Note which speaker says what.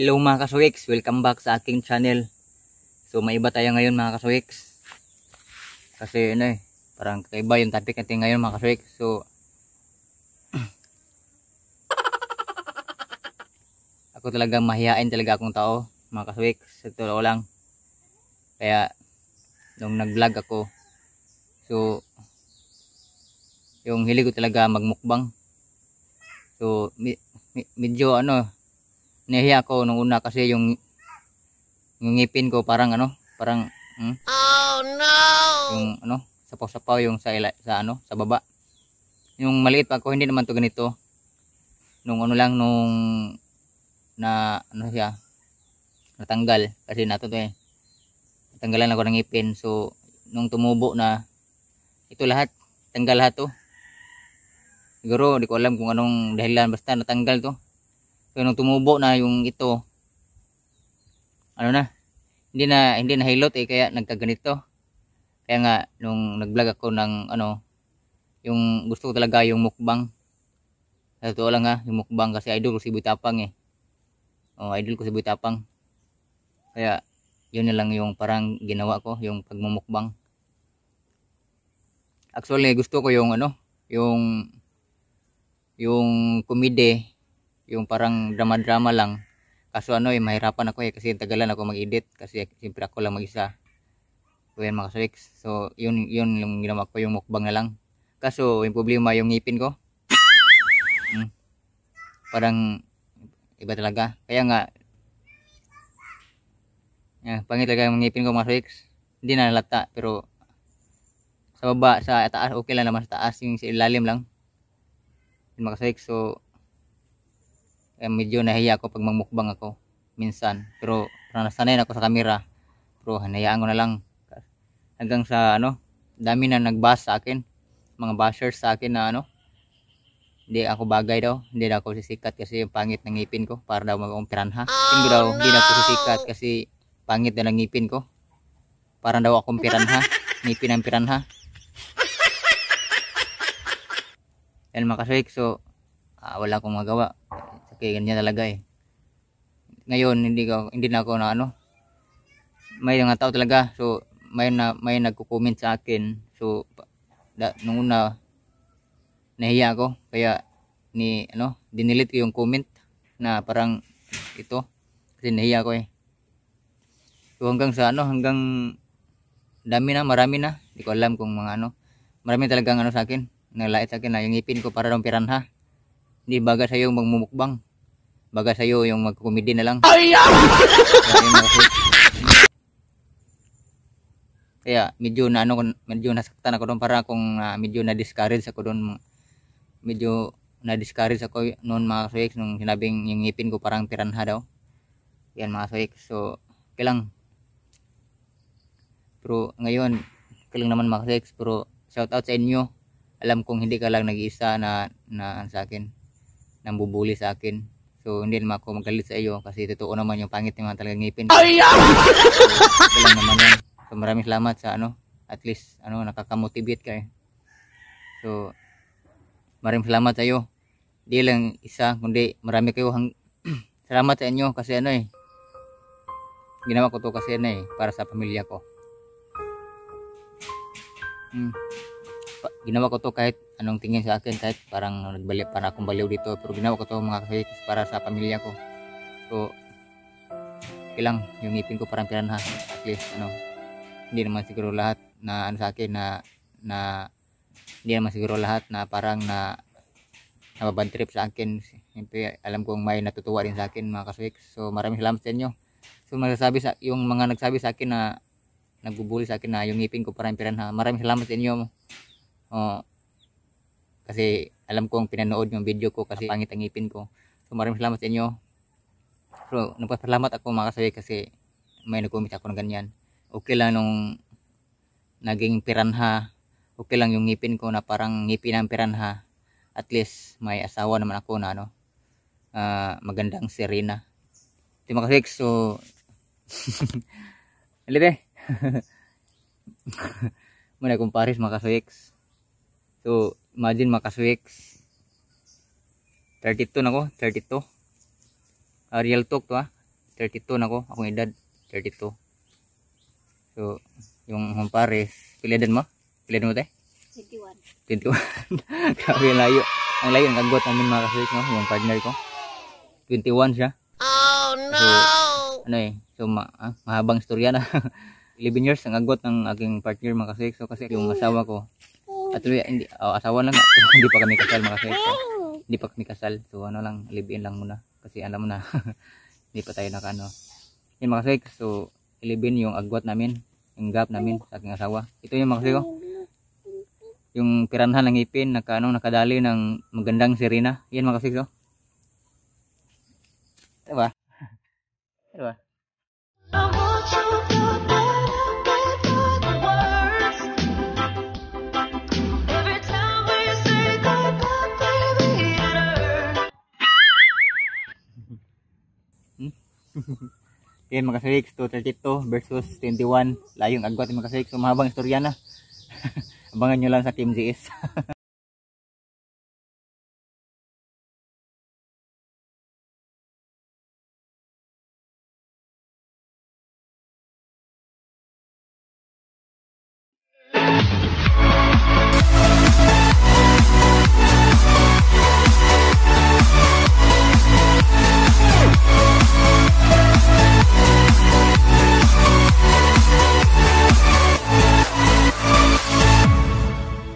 Speaker 1: Hello mga kasuweks, welcome back sa aking channel. So may iba tayo ngayon mga kasuweks. Kasi ano eh, parang kaiba yung topic natin ngayon mga kasuweks. So ako talaga mahihain talaga akong tao mga kasuweks. Sa totoo lang. Kaya nung nag-vlog ako, so yung hilig ko talaga magmukbang. So medyo ano, nahiya ako nung una kasi yung, yung ngipin ko parang ano, parang hmm? Oh no. Yung ano, sapaw-sapaw yung sa ila, sa ano, sa baba. Yung maliit pa ako hindi naman to ganito. Nung ano lang nung na ano siya natanggal kasi nato to eh. Natanggalan ako ng ngipin so nung tumubo na ito lahat tanggal lahat to. Siguro di ko alam kung anong dahilan basta natanggal to. Pero nung tumubo na yung ito, ano na, hindi na hindi na hilot eh kaya nagkaganito. Kaya nga nung nag-vlog ako ng ano, yung gusto ko talaga yung mukbang. Sa totoo lang ha, yung mukbang kasi idol ko si Butapang eh. Oh, idol ko si Butapang. Kaya yun na lang yung parang ginawa ko, yung pagmumukbang. Actually, gusto ko yung ano, yung yung comedy yung parang drama-drama lang. Kaso ano eh, mahirapan ako eh kasi tagalan ako mag-edit kasi siyempre ako lang mag-isa. So yan mga kaswiks. So yun, yun yung ginawa ko yung mukbang na lang. Kaso yung problema yung ngipin ko. Hmm. Parang iba talaga. Kaya nga, yan, pangit talaga yung ngipin ko mga kaswiks. Hindi na nalata pero sa baba, sa taas, okay lang naman sa taas. Yung sa ilalim lang. Yung mga kaswiks. So eh, medyo nahiya ako pag mamukbang ako minsan pero nasanay na ako sa camera pero hinayaan ko na lang hanggang sa ano dami na nagbas sa akin mga bashers sa akin na ano hindi ako bagay daw hindi daw ako sisikat kasi pangit ng ngipin ko para daw magong piranha oh, hindi daw no. hindi na ako sisikat kasi pangit na ng ngipin ko para daw akong piranha ngipin ng piranha yan mga kaswik so uh, wala akong magawa lalaki ganyan talaga eh ngayon hindi ko hindi na ako na ano may mga tao talaga so may na may nagko-comment sa akin so da, nung una nahiya ako kaya ni ano dinilit ko yung comment na parang ito kasi nahiya ako eh so hanggang sa ano hanggang dami na marami na hindi ko alam kung mga ano marami talagang ano sa akin nalait sa akin na yung ngipin ko para ng piranha hindi baga sa yung magmumukbang Baga sa'yo yung magkukomedy na lang. Ay! Kaya medyo na ano, medyo nasaktan ako doon para kung uh, ah, medyo na-discourage ako doon. Medyo na-discourage ako noon mga kasuik nung sinabing yung ngipin ko parang piranha daw. Yan mga kasuik. So, kailang. Pero ngayon, kailang naman mga kasuik. Pero shout out sa inyo. Alam kong hindi ka lang nag-iisa na, na sa akin. Nang bubuli sa akin So hindi naman ako magalit sa iyo kasi totoo naman yung pangit naman talaga ngipin. Ay! so, naman yan. So maraming salamat sa ano, at least ano nakaka-motivate ka eh. So maraming salamat sa iyo. Hindi lang isa kundi marami kayo hang salamat sa inyo kasi ano eh. Ginawa ko to kasi ano eh para sa pamilya ko. Mm ginawa ko to kahit anong tingin sa akin kahit parang nagbalik para akong baliw dito pero ginawa ko to mga kasi para sa pamilya ko so okay lang yung ngipin ko parang piranha at least ano hindi naman siguro lahat na ano sa akin na na hindi naman siguro lahat na parang na nababad sa akin siyempre alam kong may natutuwa rin sa akin mga kaswik so maraming salamat sa inyo so masasabi sa yung mga nagsabi sa akin na nagbubuli sa akin na yung ngipin ko parang piranha maraming salamat sa inyo Uh, kasi alam ko ang pinanood yung video ko kasi pangit ang ngipin ko. So maraming salamat sa inyo. So nagpasalamat ako mga kasabi kasi may nag-comment ako ng ganyan. Okay lang nung naging piranha. Okay lang yung ngipin ko na parang ngipin ng piranha. At least may asawa naman ako na ano. Uh, magandang Serena. Hindi makasik so Alibe. Muna kong Paris mga kasuyeks. So, imagine mga kasweks. 32 nako, 32. Uh, real talk to ha. Ah. 32 na ko, akong edad 32. So, yung humpares, piliadan mo? Piliadan mo tayo? 21. 21. Grabe yung layo. Ang layo, ang kagot namin mga kasulit, no? Yung partner ko. 21 siya. Oh, no! So, ano eh, so ma ah, mahabang istorya na. 11 years ang agot ng aking partner mga kasulit. So, kasi yung asawa ko, at tuloy, hindi, oh, asawa lang. hindi pa kami kasal mga kaya. Hindi pa kami kasal. So ano lang, live lang muna. Kasi alam mo na, hindi pa tayo nakaano. Yun mga kaya. So, live yung agwat namin. Yung gap namin sa aking asawa. Ito yung mga kaya. Oh. Yung piranha ng ipin, naka, ano, nakadali ng magandang sirena. Yan mga kaya. Oh. Diba? Diba? Oh, Yan mga six, 232 versus 21. Layong agwat mga six. So mahabang istorya na. Abangan nyo lang sa Team GS.